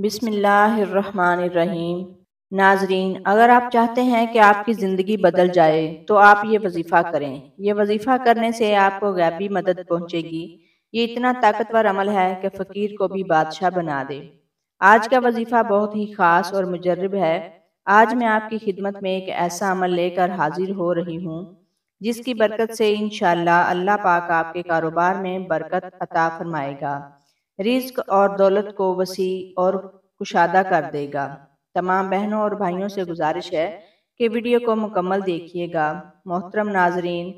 बिसमीम नाजरीन अगर आप चाहते हैं कि आपकी ज़िंदगी बदल जाए तो आप ये वजीफ़ा करें यह वजीफ़ा करने से आपको गैबी मदद पहुँचेगी ये इतना ताकतवर अमल है कि फ़कीर को भी बादशाह बना दे आज का वजीफ़ा बहुत ही ख़ास और मुजरब है आज मैं आपकी खिदमत में एक ऐसा अमल लेकर हाजिर हो रही हूँ जिसकी बरकत से इन अल्लाह पाक आपके कारोबार में बरकत अता फरमाएगा रिज्क और दौलत को वसी और कुशादा कर देगा तमाम बहनों और भाइयों से गुजारिश है कि वीडियो को मुकम्मल देखिएगा मोहतरम नाजरीन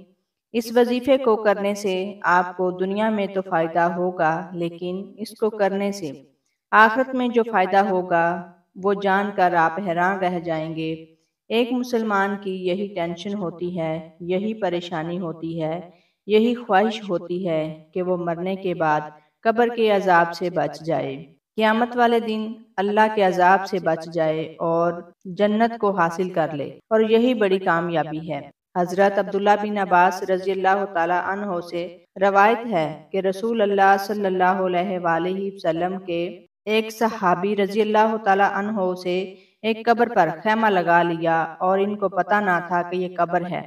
इस वजीफे को करने से आपको दुनिया में तो फ़ायदा होगा लेकिन इसको करने से आखिरत में जो फ़ायदा होगा वो जानकर आप हैरान रह जाएंगे एक मुसलमान की यही टेंशन होती है यही परेशानी होती है यही ख्वाहिश होती है कि वो मरने के बाद कब्र के अजाब से बच जाए क्यामत वाले दिन अल्लाह के अजाब से बच जाए और जन्नत को हासिल कर ले और यही बड़ी कामयाबी है हजरत अब्दुल्ला बिन अब्बास रजी अल्लाह तहो से रवायत है कि रसूल अल्लाह सल्लल्लाहु अलैहि वसल्लम के एक सहाबी रजी अल्लाह तहो से एक कब्र पर खेमा लगा लिया और इनको पता ना था कि ये कब्र है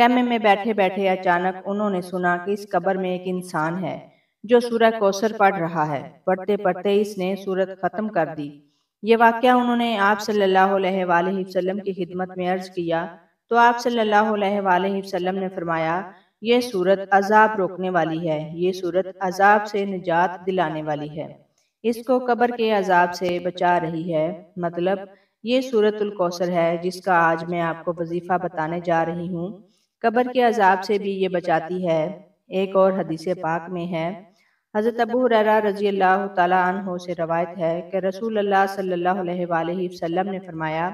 खेमे में बैठे बैठे अचानक उन्होंने सुना कि इस कब्र में एक इंसान है जो सूरह कौसर पढ़ रहा है पढ़ते पढ़ते इसने सूरत खत्म कर दी ये वाक्य उन्होंने आप सल्लल्लाहु अलैहि वसल्लम की खिदमत में अर्ज किया तो आप सल्लल्लाहु अलैहि वसल्लम ने फरमाया ये सूरत अजाब रोकने वाली है ये सूरत अजाब से निजात दिलाने वाली है इसको कब्र के अजाब से बचा रही है मतलब ये सूरतुल कौसर है जिसका आज मैं आपको वजीफा बताने जा रही हूँ कब्र के अजाब से भी ये बचाती है एक और हदीस पाक में है हज़रत अबू हुररा रजी अल्लाह अनहु से रवायत है कि रसूल अल्लाह सल्लल्लाहु अलैहि वसल्लम ने फरमाया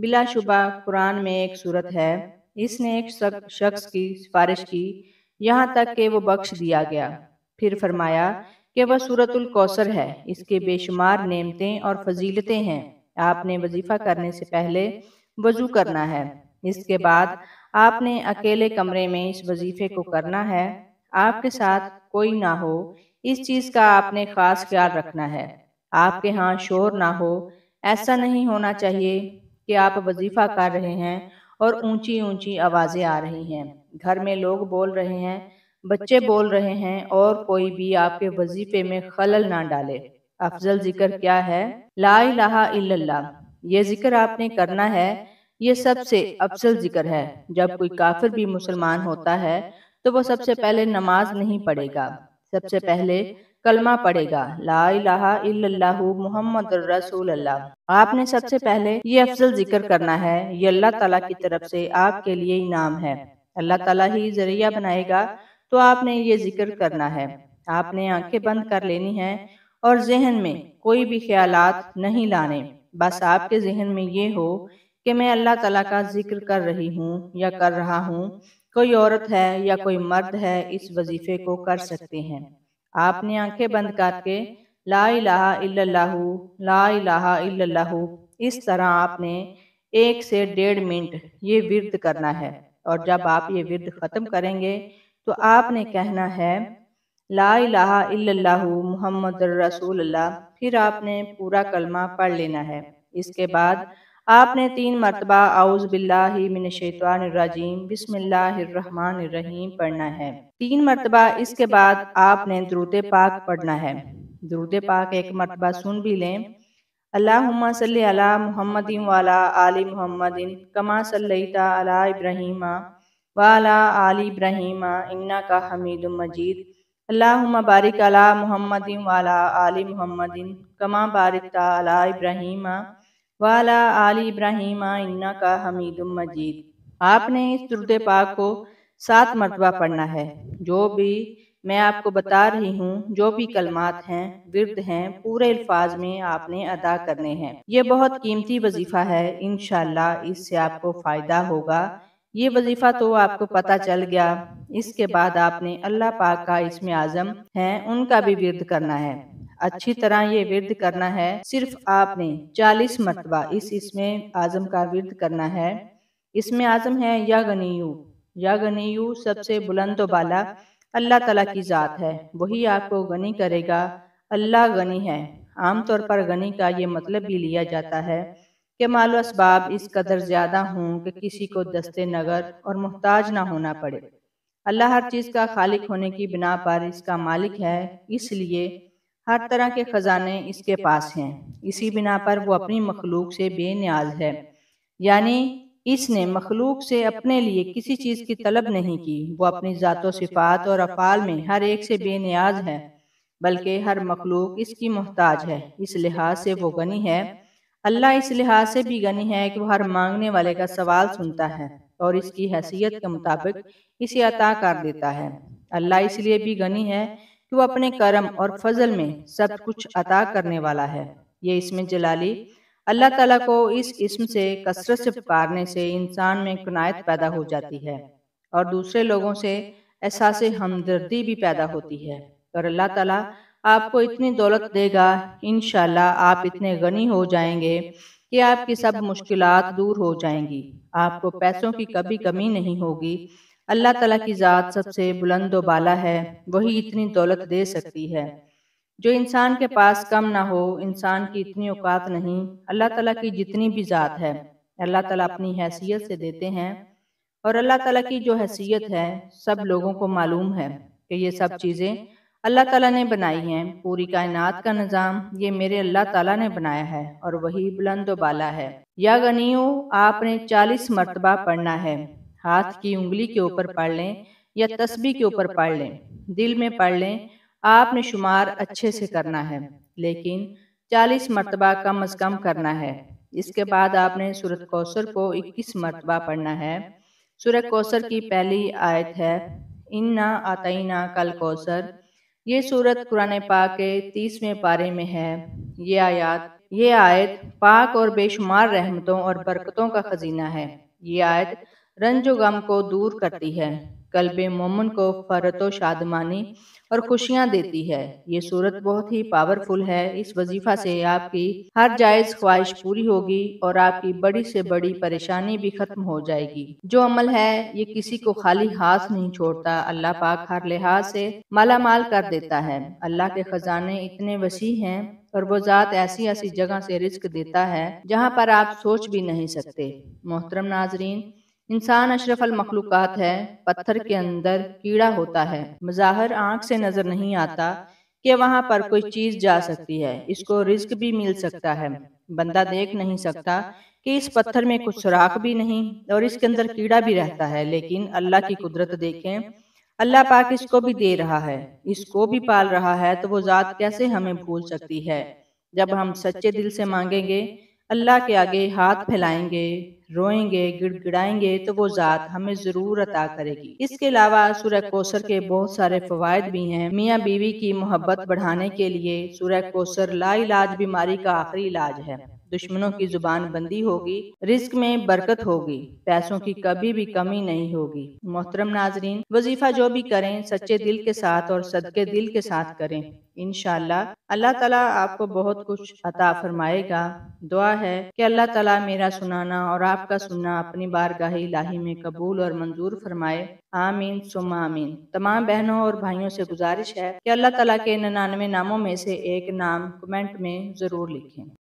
बिला शुबा कुरान में एक सूरत है इसने एक शख्स की सिफारिश की यहाँ तक कि वो बख्श दिया गया फिर फरमाया कि वह सूरतुल कौसर है इसके बेशुमार नेमतें और फजीलतें हैं आपने वजीफा करने से पहले वजू करना है इसके बाद आपने अकेले कमरे में इस वजीफे को करना है आपके साथ कोई ना हो इस चीज का आपने खास ख्याल रखना है आपके यहाँ शोर ना हो ऐसा नहीं होना चाहिए कि आप वजीफा कर रहे हैं और ऊंची ऊंची आवाजें आ रही हैं घर में लोग बोल रहे हैं बच्चे बोल रहे हैं और कोई भी आपके वजीफे में खलल ना डाले अफजल जिक्र क्या है ला इल्लल्लाह ये जिक्र आपने करना है ये सबसे अफजल जिक्र है जब कोई काफिर भी मुसलमान होता है तो वो सबसे पहले नमाज नहीं पढ़ेगा सबसे पहले कलमा पड़ेगा ला मोहम्मद रसूल अल्लाह आपने सबसे पहले ये अफजल जिक्र करना है ये अल्लाह ताला की तरफ से आपके लिए इनाम है अल्लाह ताला ही जरिया बनाएगा तो आपने तो ये जिक्र करना है आपने आंखें बंद कर लेनी है और जहन में कोई भी ख्याल नहीं लाने बस आपके जहन में ये हो कि मैं अल्लाह तला का जिक्र कर रही हूँ या कर रहा हूँ कोई औरत है या कोई मर्द है इस वजीफे को कर सकते हैं आपने आंखें बंद करके ला इलाहा ला इलाहा इस तरह आपने एक से डेढ़ मिनट ये विरद करना है और जब आप ये विरद ख़त्म करेंगे तो आपने कहना है ला इलाहा इल्लल्लाहु मुहम्मद रसूल फिर आपने पूरा कलमा पढ़ लेना है इसके बाद आपने तीन मरतबा आउज बिल्लाजीम बिसमीम पढ़ना है तीन मरतबा इसके बाद आपने द्रुत पाक पढ़ना है द्रुत पाक एक मरतबा सुन भी लें अल्लाहुम्मा सल्ली अला मोहम्मद वाला आली मोहम्मद कमा सल अला इब्राहिम वाला आली इब्राहिम इन्ना का हमीद मजीद अल्लाहुम्मा बारिक अला मोहम्मद वाला आली मोहम्मद कमा बारिकता अला इब्राहिमा वाला आल इब्राहिम इन्ना का हमीद मजीद आपने इस दुर्द पाक को सात मरतबा पढ़ना है जो भी मैं आपको बता रही हूँ जो भी कलमात हैं विरद हैं पूरे अल्फाज में आपने अदा करने हैं ये बहुत कीमती वजीफ़ा है इन इससे आपको फ़ायदा होगा ये वजीफ़ा तो आपको पता चल गया इसके बाद आपने अल्लाह पाक का इसमें आज़म है उनका भी विरद करना है अच्छी तरह ये विरध करना है सिर्फ आपने 40 मरतबा इस इसमें आजम का विरद करना है इसमें आजम है या गनीयू या गनीयू सबसे बुलंद बाला अल्लाह तला की ज़ात है वही आपको गनी करेगा अल्लाह गनी है आमतौर पर गनी का ये मतलब भी लिया जाता है कि मालो इसबाब इस कदर ज़्यादा हों कि किसी को दस्ते नगर और मोहताज ना होना पड़े अल्लाह हर चीज़ का खालिक होने की बिना पर इसका मालिक है इसलिए हर तरह के खजाने इसके पास हैं इसी बिना पर वो अपनी मखलूक से बेनियाज है यानी इसने मखलूक से अपने लिए किसी चीज़ की तलब नहीं की वो अपनी ज़ातो सिफात और अफाल में हर एक से बेनियाज है बल्कि हर मखलूक इसकी मोहताज है इस लिहाज से वो गनी है अल्लाह इस लिहाज से भी गनी है कि वह हर मांगने वाले का सवाल सुनता है और इसकी हैसियत के मुताबिक इसे अता कर देता है अल्लाह इसलिए भी गनी है कि वो अपने कर्म और फजल में सब कुछ अता करने वाला है ये इसमें जलाली अल्लाह ताला को इस इसम से कसरत से पुकारने से इंसान में कनायत पैदा हो जाती है और दूसरे लोगों से एहसास हमदर्दी भी पैदा होती है और अल्लाह ताला आपको इतनी दौलत देगा इन आप इतने गनी हो जाएंगे कि आपकी सब मुश्किलात दूर हो जाएंगी आपको पैसों की कभी कमी नहीं होगी अल्लाह तला की ज़ात सबसे बुलंद बाला है वही इतनी दौलत दे सकती है जो इंसान के पास कम ना हो इंसान की इतनी औकात नहीं अल्लाह तला की जितनी भी ज़ात है अल्लाह तला अपनी हैसियत से देते हैं और अल्लाह तला की जो हैसियत है सब लोगों को मालूम है कि ये सब चीज़ें अल्लाह तला ने बनाई हैं पूरी कायनात का निज़ाम ये मेरे अल्लाह तला ने बनाया है और वही बुलंद बाला है या गनी आपने चालीस मरतबा पढ़ना है हाथ की उंगली के ऊपर पढ़ लें या तस्बी के ऊपर पढ़ लें दिल में पढ़ लें आपने शुमार अच्छे से करना है लेकिन चालीस मरतबा कम अज कम करना है इसके बाद आपने सूरत कौसर को इक्कीस मरतबा पढ़ना है सूरत कौसर की पहली आयत है इन्ना आतना कल कौसर ये सूरत कुरान पाक के तीसवें पारे में है ये आयत ये आयत पाक और बेशुमार रहमतों और बरकतों का खजीना है ये आयत रंज गम को दूर करती है कल्ब मोमन को फरत शादमानी और खुशियाँ देती है ये सूरत बहुत ही पावरफुल है इस वजीफा से आपकी हर जायज ख्वाहिश पूरी होगी और आपकी बड़ी से बड़ी परेशानी भी खत्म हो जाएगी जो अमल है ये किसी को खाली हाथ नहीं छोड़ता अल्लाह पाक हर लिहाज से मालामाल कर देता है अल्लाह के खजाने इतने वसी है और वो ज़ात ऐसी ऐसी जगह से रिस्क देता है जहाँ पर आप सोच भी नहीं सकते मोहतरम नाजरीन इंसान अशरफ मखलूक है पत्थर के अंदर कीड़ा होता है मज़ाहर आंख से नज़र नहीं आता कि वहां पर कोई चीज़ जा सकती है इसको रिस्क भी मिल सकता है बंदा देख नहीं सकता कि इस पत्थर में कुछ सुराख भी नहीं और इसके अंदर कीड़ा भी रहता है लेकिन अल्लाह की कुदरत देखें अल्लाह पाक इसको भी दे रहा है इसको भी पाल रहा है तो वो ज़ात कैसे हमें भूल सकती है जब हम सच्चे दिल से मांगेंगे अल्लाह के आगे हाथ फैलाएंगे रोएंगे गिड़गिड़ाएंगे तो वो ज़ात तो हमें ज़रूर अता करेगी इसके अलावा सूर्य कोसर के बहुत सारे फवायद भी हैं मियाँ बीवी की मोहब्बत बढ़ाने के लिए सूर्य कोसर लाइलाज बीमारी का आखिरी इलाज है दुश्मनों की जुबान बंदी होगी रिस्क में बरकत होगी पैसों की कभी भी कमी नहीं होगी मोहतरम नाजरीन वजीफा जो भी करें सच्चे दिल के साथ और सदके दिल के साथ करें इन अल्लाह ताला आपको बहुत कुछ अता फरमाएगा दुआ है कि अल्लाह ताला मेरा सुनाना और आपका सुनना अपनी बारगाह इलाही में कबूल और मंजूर फरमाए आमीन सुमा आमीन तमाम बहनों और भाइयों से गुजारिश है कि अल्लाह ताला के ननानवे नामों में से एक नाम कमेंट में ज़रूर लिखें